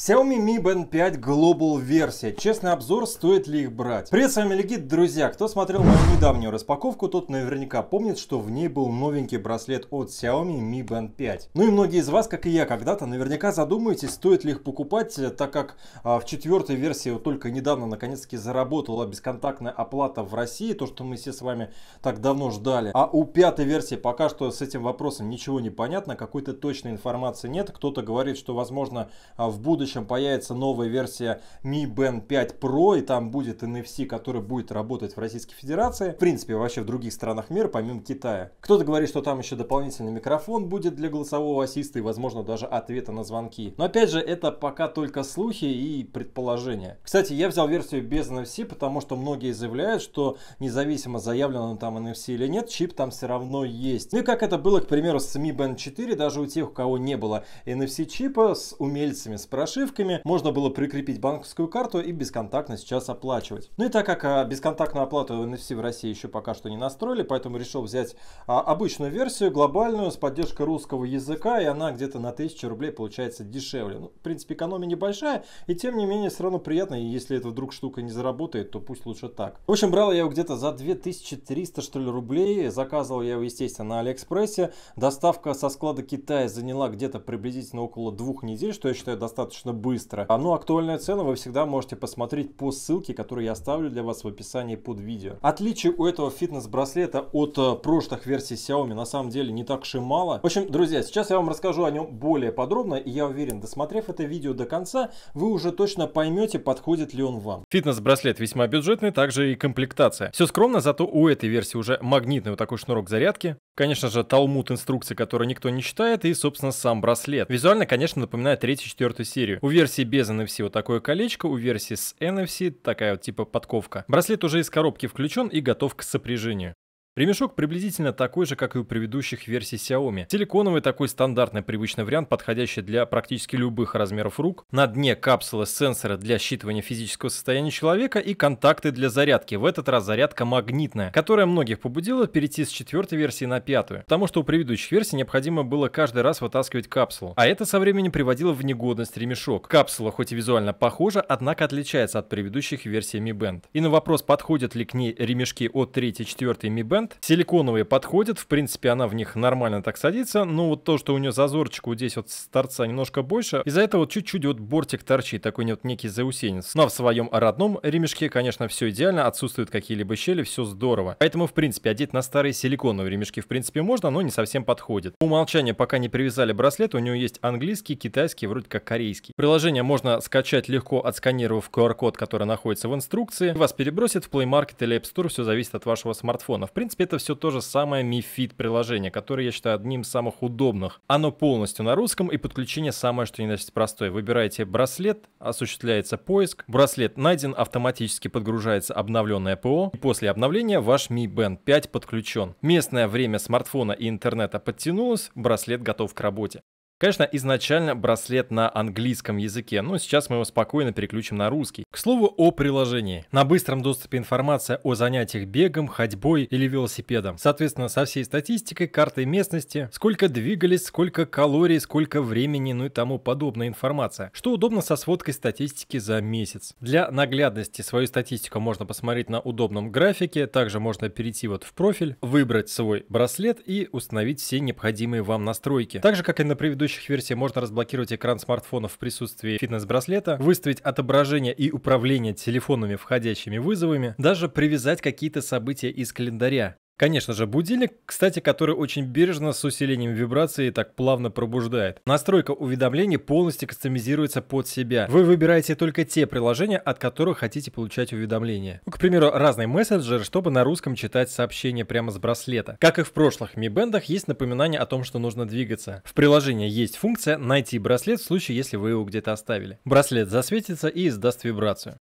Xiaomi Mi Band 5 Global версия. Честный обзор, стоит ли их брать. Привет, с вами Легит, друзья. Кто смотрел мою недавнюю распаковку, тот наверняка помнит, что в ней был новенький браслет от Xiaomi Mi Band 5. Ну и многие из вас, как и я когда-то, наверняка задумаетесь, стоит ли их покупать, э, так как а, в четвертой версии вот только недавно наконец-таки заработала бесконтактная оплата в России, то, что мы все с вами так давно ждали. А у пятой версии пока что с этим вопросом ничего не понятно, какой-то точной информации нет. Кто-то говорит, что возможно а, в будущем будущем появится новая версия Mi Band 5 Pro, и там будет NFC, который будет работать в Российской Федерации. В принципе, вообще в других странах мира, помимо Китая. Кто-то говорит, что там еще дополнительный микрофон будет для голосового ассиста и, возможно, даже ответа на звонки. Но, опять же, это пока только слухи и предположения. Кстати, я взял версию без NFC, потому что многие заявляют, что независимо заявлено там NFC или нет, чип там все равно есть. Ну и как это было, к примеру, с Mi Band 4, даже у тех, у кого не было NFC чипа, с умельцами спрашивали, нашивками, можно было прикрепить банковскую карту и бесконтактно сейчас оплачивать. Ну и так как а, бесконтактную оплату NFC в России еще пока что не настроили, поэтому решил взять а, обычную версию, глобальную, с поддержкой русского языка, и она где-то на 1000 рублей получается дешевле. Ну, в принципе, экономия небольшая, и тем не менее все равно приятно, и если это вдруг штука не заработает, то пусть лучше так. В общем, брал я его где-то за 2300 что ли рублей, заказывал я его, естественно, на Алиэкспрессе. Доставка со склада Китая заняла где-то приблизительно около двух недель, что я считаю достаточно достаточно быстро. А, Но ну, актуальную цену вы всегда можете посмотреть по ссылке, которую я оставлю для вас в описании под видео. Отличий у этого фитнес-браслета от э, прошлых версий Xiaomi на самом деле не так уж и мало. В общем, друзья, сейчас я вам расскажу о нем более подробно, и я уверен, досмотрев это видео до конца, вы уже точно поймете, подходит ли он вам. Фитнес-браслет весьма бюджетный, также и комплектация. Все скромно, зато у этой версии уже магнитный вот такой шнурок зарядки, Конечно же, талмуд инструкции, которую никто не читает, и, собственно, сам браслет. Визуально, конечно, напоминает третью четвертую серию. У версии без NFC вот такое колечко, у версии с NFC такая вот типа подковка. Браслет уже из коробки включен и готов к сопряжению. Ремешок приблизительно такой же, как и у предыдущих версий Xiaomi. Силиконовый такой стандартный привычный вариант, подходящий для практически любых размеров рук. На дне капсулы сенсора для считывания физического состояния человека и контакты для зарядки. В этот раз зарядка магнитная, которая многих побудила перейти с четвертой версии на пятую. Потому что у предыдущих версий необходимо было каждый раз вытаскивать капсулу. А это со временем приводило в негодность ремешок. Капсула хоть и визуально похожа, однако отличается от предыдущих версий Mi Band. И на вопрос, подходят ли к ней ремешки от 3 и 4 Mi Band, вариант. Силиконовые подходят, в принципе, она в них нормально так садится, но ну, вот то, что у нее зазорчик вот здесь вот с торца немножко больше, из-за этого вот чуть-чуть вот бортик торчит, такой вот некий заусенец. Но ну, а в своем родном ремешке, конечно, все идеально, отсутствуют какие-либо щели, все здорово. Поэтому, в принципе, одеть на старые силиконовые ремешки, в принципе, можно, но не совсем подходит. По умолчанию, пока не привязали браслет, у него есть английский, китайский, вроде как корейский. Приложение можно скачать легко, отсканировав QR-код, который находится в инструкции. Вас перебросит в Play Market или App Store, все зависит от вашего смартфона. В принципе, принципе, это все то же самое MiFit приложение, которое я считаю одним из самых удобных. Оно полностью на русском и подключение самое что ни на есть простое. Выбираете браслет, осуществляется поиск, браслет найден, автоматически подгружается обновленное ПО, и после обновления ваш Mi Band 5 подключен. Местное время смартфона и интернета подтянулось, браслет готов к работе. Конечно, изначально браслет на английском языке, но сейчас мы его спокойно переключим на русский. К слову о приложении. На быстром доступе информация о занятиях бегом, ходьбой или велосипедом. Соответственно, со всей статистикой, картой местности, сколько двигались, сколько калорий, сколько времени, ну и тому подобная информация. Что удобно со сводкой статистики за месяц. Для наглядности свою статистику можно посмотреть на удобном графике, также можно перейти вот в профиль, выбрать свой браслет и установить все необходимые вам настройки. Также как и на предыдущем предыдущих версий можно разблокировать экран смартфона в присутствии фитнес-браслета, выставить отображение и управление телефонами входящими вызовами, даже привязать какие-то события из календаря. Конечно же, будильник, кстати, который очень бережно с усилением вибрации так плавно пробуждает. Настройка уведомлений полностью кастомизируется под себя. Вы выбираете только те приложения, от которых хотите получать уведомления. Ну, к примеру, разные мессенджеры, чтобы на русском читать сообщения прямо с браслета. Как и в прошлых Mi Band есть напоминание о том, что нужно двигаться. В приложении есть функция «Найти браслет» в случае, если вы его где-то оставили. Браслет засветится и издаст вибрацию.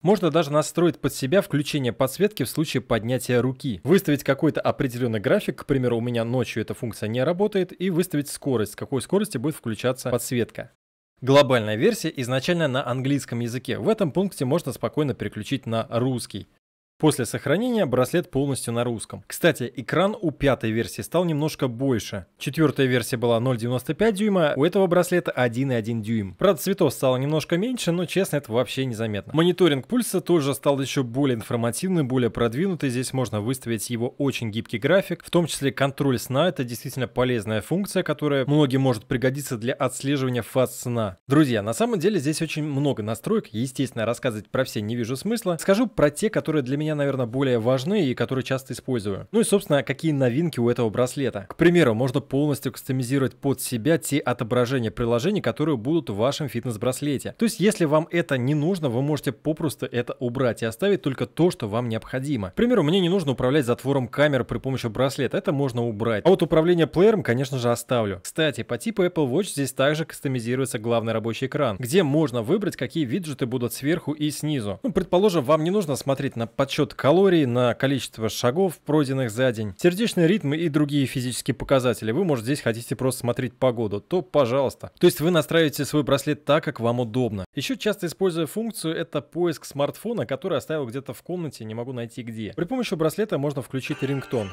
Можно даже настроить под себя включение подсветки в случае поднятия руки. Выставить какой-то определенный график, к примеру, у меня ночью эта функция не работает, и выставить скорость, с какой скорости будет включаться подсветка. Глобальная версия изначально на английском языке. В этом пункте можно спокойно переключить на русский. После сохранения браслет полностью на русском. Кстати, экран у пятой версии стал немножко больше. Четвертая версия была 0,95 дюйма, у этого браслета 1,1 дюйм. Правда, цветов стало немножко меньше, но честно, это вообще незаметно. Мониторинг пульса тоже стал еще более информативным, более продвинутый. Здесь можно выставить его очень гибкий график, в том числе контроль сна. Это действительно полезная функция, которая многим может пригодиться для отслеживания фаз сна. Друзья, на самом деле здесь очень много настроек. Естественно, рассказывать про все не вижу смысла. Скажу про те, которые для меня меня, наверное, более важны и которые часто использую. Ну и, собственно, какие новинки у этого браслета. К примеру, можно полностью кастомизировать под себя те отображения приложений, которые будут в вашем фитнес-браслете. То есть, если вам это не нужно, вы можете попросту это убрать и оставить только то, что вам необходимо. К примеру, мне не нужно управлять затвором камеры при помощи браслета, это можно убрать. А вот управление плеером, конечно же, оставлю. Кстати, по типу Apple Watch здесь также кастомизируется главный рабочий экран, где можно выбрать, какие виджеты будут сверху и снизу. Ну, предположим, вам не нужно смотреть на подсчет подсчет калорий, на количество шагов, пройденных за день, сердечный ритм и другие физические показатели. Вы, может, здесь хотите просто смотреть погоду, то пожалуйста. То есть вы настраиваете свой браслет так, как вам удобно. Еще часто используя функцию, это поиск смартфона, который оставил где-то в комнате, не могу найти где. При помощи браслета можно включить рингтон.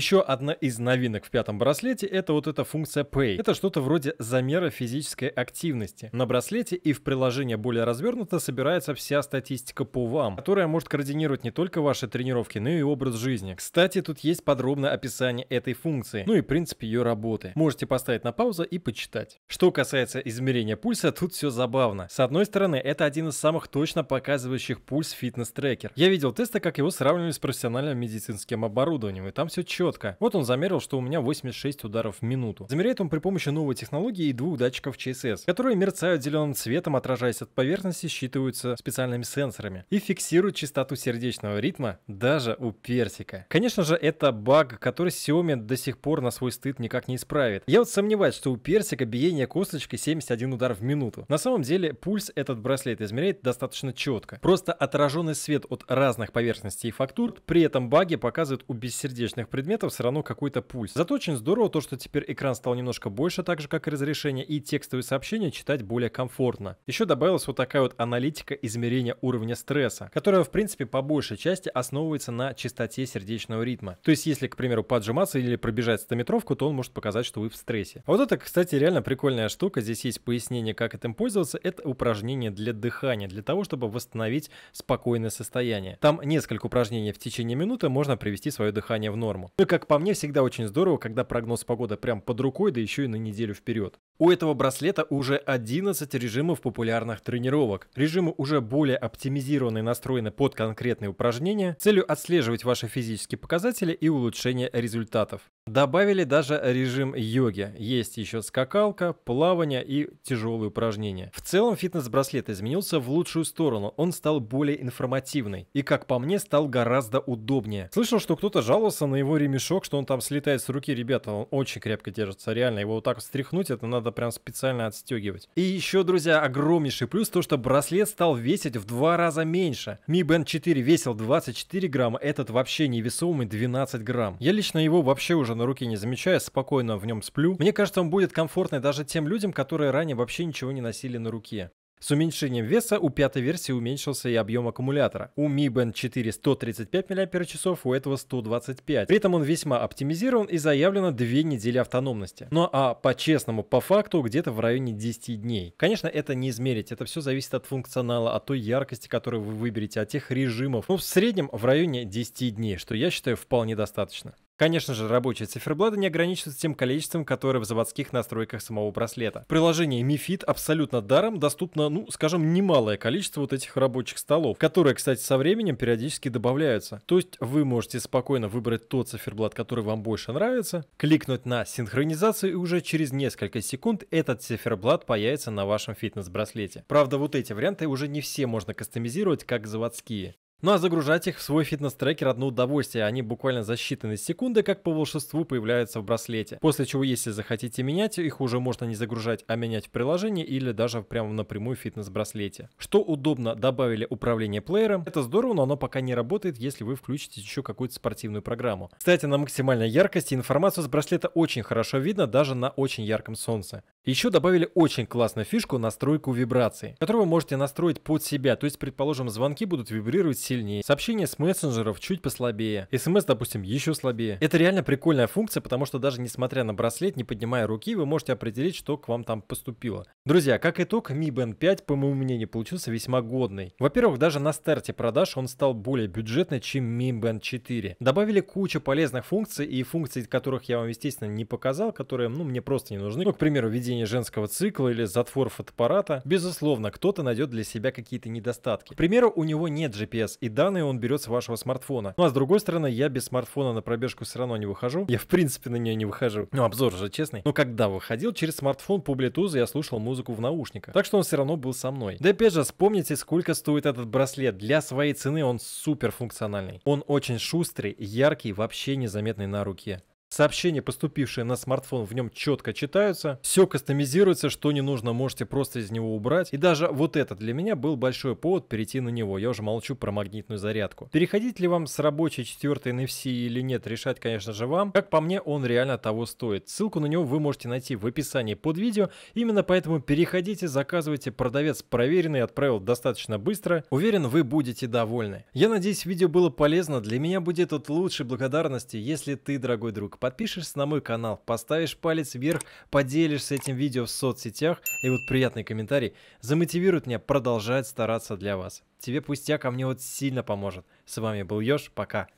Еще одна из новинок в пятом браслете это вот эта функция Pay. Это что-то вроде замера физической активности. На браслете и в приложении более развернуто собирается вся статистика по вам, которая может координировать не только ваши тренировки, но и образ жизни. Кстати, тут есть подробное описание этой функции, ну и принцип ее работы. Можете поставить на паузу и почитать. Что касается измерения пульса, тут все забавно. С одной стороны, это один из самых точно показывающих пульс фитнес-трекер. Я видел тесты, как его сравнивали с профессиональным медицинским оборудованием, и там все четко четко. Вот он замерил, что у меня 86 ударов в минуту. Замеряет он при помощи новой технологии и двух датчиков ЧСС, которые мерцают зеленым цветом, отражаясь от поверхности, считываются специальными сенсорами и фиксируют частоту сердечного ритма даже у персика. Конечно же, это баг, который Xiaomi до сих пор на свой стыд никак не исправит. Я вот сомневаюсь, что у персика биение косточки 71 удар в минуту. На самом деле, пульс этот браслет измеряет достаточно четко. Просто отраженный свет от разных поверхностей и фактур при этом баге показывает у бессердечных предметов это все равно какой-то пульс. Зато очень здорово то, что теперь экран стал немножко больше, так же как и разрешение, и текстовые сообщения читать более комфортно. Еще добавилась вот такая вот аналитика измерения уровня стресса, которая в принципе по большей части основывается на частоте сердечного ритма. То есть если, к примеру, поджиматься или пробежать стометровку, то он может показать, что вы в стрессе. А вот это, кстати, реально прикольная штука. Здесь есть пояснение, как этим пользоваться. Это упражнение для дыхания, для того, чтобы восстановить спокойное состояние. Там несколько упражнений в течение минуты можно привести свое дыхание в норму. Ну и, как по мне, всегда очень здорово, когда прогноз погоды прям под рукой, да еще и на неделю вперед. У этого браслета уже 11 режимов популярных тренировок. Режимы уже более оптимизированы и настроены под конкретные упражнения целью отслеживать ваши физические показатели и улучшение результатов. Добавили даже режим йоги. Есть еще скакалка, плавание и тяжелые упражнения. В целом фитнес-браслет изменился в лучшую сторону. Он стал более информативный и, как по мне, стал гораздо удобнее. Слышал, что кто-то жаловался на его ремешок, что он там слетает с руки. Ребята, он очень крепко держится, реально. Его вот так встряхнуть, это надо прям специально отстегивать. И еще, друзья, огромнейший плюс то, что браслет стал весить в два раза меньше. Mi Band 4 весил 24 грамма, этот вообще невесомый 12 грамм. Я лично его вообще уже на руке не замечая, спокойно в нем сплю. Мне кажется, он будет комфортный даже тем людям, которые ранее вообще ничего не носили на руке. С уменьшением веса у пятой версии уменьшился и объем аккумулятора. У Mi Band 4 135 мАч, у этого 125. При этом он весьма оптимизирован и заявлено 2 недели автономности. Ну а по-честному, по факту, где-то в районе 10 дней. Конечно, это не измерить, это все зависит от функционала, от той яркости, которую вы выберете, от тех режимов. Ну, в среднем в районе 10 дней, что я считаю вполне достаточно. Конечно же, рабочие циферблаты не ограничиваются тем количеством, которое в заводских настройках самого браслета. Приложение MiFit абсолютно даром доступно, ну, скажем, немалое количество вот этих рабочих столов, которые, кстати, со временем периодически добавляются. То есть вы можете спокойно выбрать тот циферблат, который вам больше нравится, кликнуть на синхронизацию и уже через несколько секунд этот циферблат появится на вашем фитнес-браслете. Правда, вот эти варианты уже не все можно кастомизировать, как заводские. Ну а загружать их в свой фитнес-трекер одно удовольствие, они буквально за считанные секунды, как по волшебству, появляются в браслете. После чего, если захотите менять, их уже можно не загружать, а менять в приложении или даже прямо напрямую в фитнес-браслете. Что удобно, добавили управление плеером. Это здорово, но оно пока не работает, если вы включите еще какую-то спортивную программу. Кстати, на максимальной яркости информацию с браслета очень хорошо видно, даже на очень ярком солнце. Еще добавили очень классную фишку настройку вибрации, которую вы можете настроить под себя, то есть, предположим, звонки будут вибрировать сильнее, сообщения с мессенджеров чуть послабее, смс, допустим, еще слабее. Это реально прикольная функция, потому что даже несмотря на браслет, не поднимая руки, вы можете определить, что к вам там поступило. Друзья, как итог, Mi Band 5, по моему мнению, получился весьма годный. Во-первых, даже на старте продаж он стал более бюджетный, чем Mi Band 4. Добавили кучу полезных функций и функций, которых я вам, естественно, не показал, которые, ну, мне просто не нужны. Ну, к примеру, видео поведения женского цикла или затвор фотоаппарата, безусловно, кто-то найдет для себя какие-то недостатки. К примеру, у него нет GPS, и данные он берет с вашего смартфона. Ну а с другой стороны, я без смартфона на пробежку все равно не выхожу. Я в принципе на нее не выхожу. Ну, обзор же честный. Но когда выходил, через смартфон по Bluetooth я слушал музыку в наушниках. Так что он все равно был со мной. Да опять же, вспомните, сколько стоит этот браслет. Для своей цены он супер функциональный. Он очень шустрый, яркий, вообще незаметный на руке. Сообщения, поступившие на смартфон, в нем четко читаются. Все кастомизируется, что не нужно, можете просто из него убрать. И даже вот это для меня был большой повод перейти на него. Я уже молчу про магнитную зарядку. Переходить ли вам с рабочей четвертой NFC или нет, решать, конечно же, вам. Как по мне, он реально того стоит. Ссылку на него вы можете найти в описании под видео. Именно поэтому переходите, заказывайте. Продавец проверенный, отправил достаточно быстро. Уверен, вы будете довольны. Я надеюсь, видео было полезно. Для меня будет от лучшей благодарности, если ты, дорогой друг, подпишешься на мой канал, поставишь палец вверх, поделишься этим видео в соцсетях, и вот приятный комментарий замотивирует меня продолжать стараться для вас. Тебе пустяк, а мне вот сильно поможет. С вами был Ёж, пока.